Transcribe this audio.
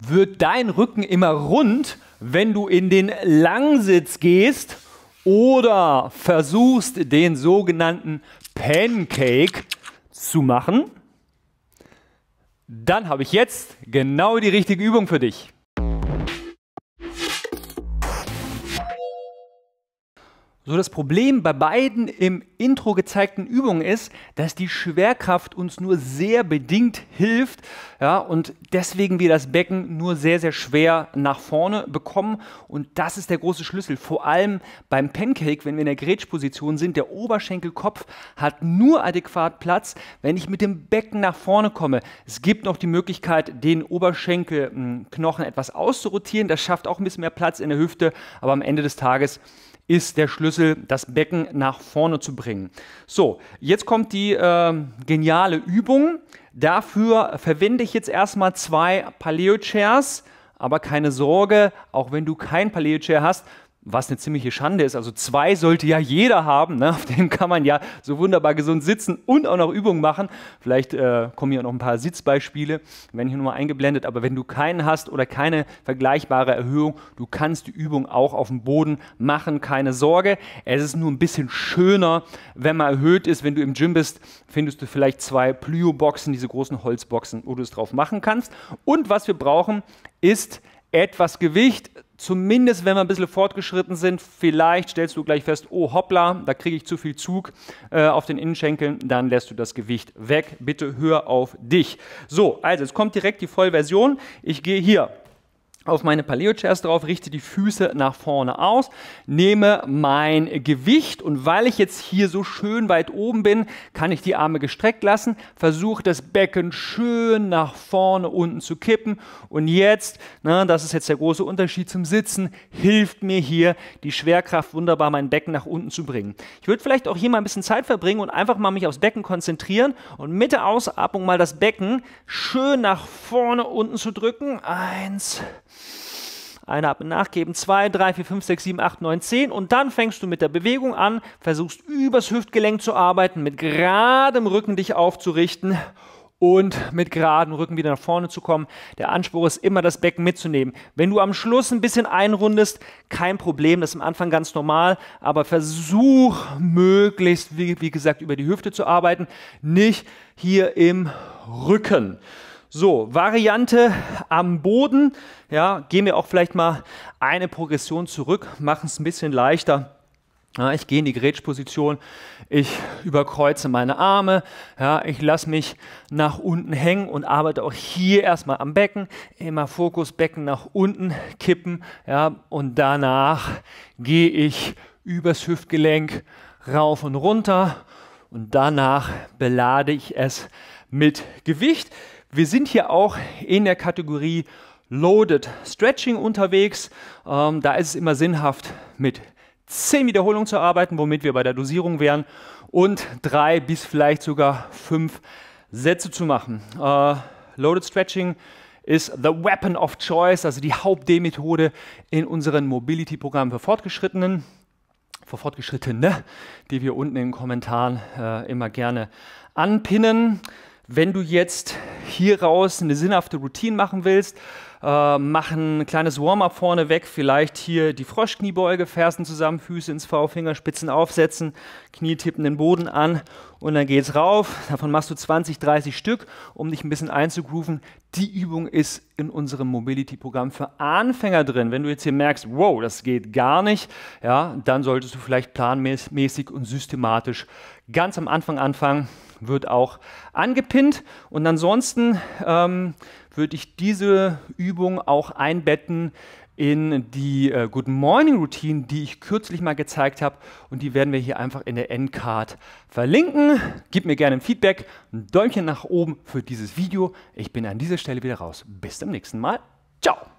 wird dein Rücken immer rund, wenn du in den Langsitz gehst oder versuchst, den sogenannten Pancake zu machen. Dann habe ich jetzt genau die richtige Übung für dich. So das Problem bei beiden im Intro gezeigten Übungen ist, dass die Schwerkraft uns nur sehr bedingt hilft ja, und deswegen wir das Becken nur sehr, sehr schwer nach vorne bekommen. Und das ist der große Schlüssel. Vor allem beim Pancake, wenn wir in der Grätschposition sind, der Oberschenkelkopf hat nur adäquat Platz, wenn ich mit dem Becken nach vorne komme. Es gibt noch die Möglichkeit, den Oberschenkelknochen etwas auszurotieren. Das schafft auch ein bisschen mehr Platz in der Hüfte, aber am Ende des Tages ist der Schlüssel, das Becken nach vorne zu bringen. So, jetzt kommt die äh, geniale Übung. Dafür verwende ich jetzt erstmal zwei Paleo-Chairs, aber keine Sorge, auch wenn du kein Paleo-Chair hast, was eine ziemliche Schande ist. Also zwei sollte ja jeder haben, ne? auf dem kann man ja so wunderbar gesund sitzen und auch noch Übungen machen. Vielleicht äh, kommen hier noch ein paar Sitzbeispiele, werden hier nochmal eingeblendet. Aber wenn du keinen hast oder keine vergleichbare Erhöhung, du kannst die Übung auch auf dem Boden machen, keine Sorge. Es ist nur ein bisschen schöner, wenn man erhöht ist. Wenn du im Gym bist, findest du vielleicht zwei Plyo-Boxen, diese großen Holzboxen, wo du es drauf machen kannst. Und was wir brauchen, ist etwas Gewicht, zumindest wenn wir ein bisschen fortgeschritten sind, vielleicht stellst du gleich fest, oh hoppla, da kriege ich zu viel Zug äh, auf den Innenschenkeln, dann lässt du das Gewicht weg. Bitte hör auf dich. So, also es kommt direkt die Vollversion. Ich gehe hier auf meine Paleo-Chairs drauf, richte die Füße nach vorne aus, nehme mein Gewicht und weil ich jetzt hier so schön weit oben bin, kann ich die Arme gestreckt lassen, versuche das Becken schön nach vorne unten zu kippen und jetzt, na, ne, das ist jetzt der große Unterschied zum Sitzen, hilft mir hier die Schwerkraft wunderbar mein Becken nach unten zu bringen. Ich würde vielleicht auch hier mal ein bisschen Zeit verbringen und einfach mal mich aufs Becken konzentrieren und mit der Ausatmung mal das Becken schön nach vorne unten zu drücken. Eins, zwei, eine Atmung nachgeben, 2, 3, 4, 5, 6, 7, 8, 9, 10 und dann fängst du mit der Bewegung an, versuchst übers Hüftgelenk zu arbeiten, mit geradem Rücken dich aufzurichten und mit geradem Rücken wieder nach vorne zu kommen. Der Anspruch ist immer, das Becken mitzunehmen. Wenn du am Schluss ein bisschen einrundest, kein Problem, das ist am Anfang ganz normal, aber versuch möglichst, wie, wie gesagt, über die Hüfte zu arbeiten, nicht hier im Rücken. So, Variante am Boden. Ja, gehen wir auch vielleicht mal eine Progression zurück, machen es ein bisschen leichter. Ja, ich gehe in die Grätschposition, ich überkreuze meine Arme, ja, ich lasse mich nach unten hängen und arbeite auch hier erstmal am Becken. Immer Fokus, Becken nach unten kippen ja, und danach gehe ich übers Hüftgelenk rauf und runter und danach belade ich es mit Gewicht. Wir sind hier auch in der Kategorie Loaded Stretching unterwegs. Ähm, da ist es immer sinnhaft, mit 10 Wiederholungen zu arbeiten, womit wir bei der Dosierung wären, und drei bis vielleicht sogar fünf Sätze zu machen. Äh, Loaded Stretching ist the weapon of choice, also die Haupt-D-Methode in unseren Mobility-Programmen für Fortgeschrittenen, für Fortgeschrittene, die wir unten in den Kommentaren äh, immer gerne anpinnen. Wenn du jetzt hieraus eine sinnhafte Routine machen willst, äh, mach ein kleines Warm-up vorne weg, vielleicht hier die Froschkniebeuge, Fersen zusammen, Füße ins V, Fingerspitzen aufsetzen, Knie tippen den Boden an und dann geht's rauf. Davon machst du 20, 30 Stück, um dich ein bisschen einzugrooven. Die Übung ist in unserem Mobility-Programm für Anfänger drin. Wenn du jetzt hier merkst, wow, das geht gar nicht, ja, dann solltest du vielleicht planmäßig und systematisch ganz am Anfang anfangen wird auch angepinnt. Und ansonsten ähm, würde ich diese Übung auch einbetten in die äh, Good Morning Routine, die ich kürzlich mal gezeigt habe. Und die werden wir hier einfach in der Endcard verlinken. Gib mir gerne ein Feedback, ein Däumchen nach oben für dieses Video. Ich bin an dieser Stelle wieder raus. Bis zum nächsten Mal. Ciao.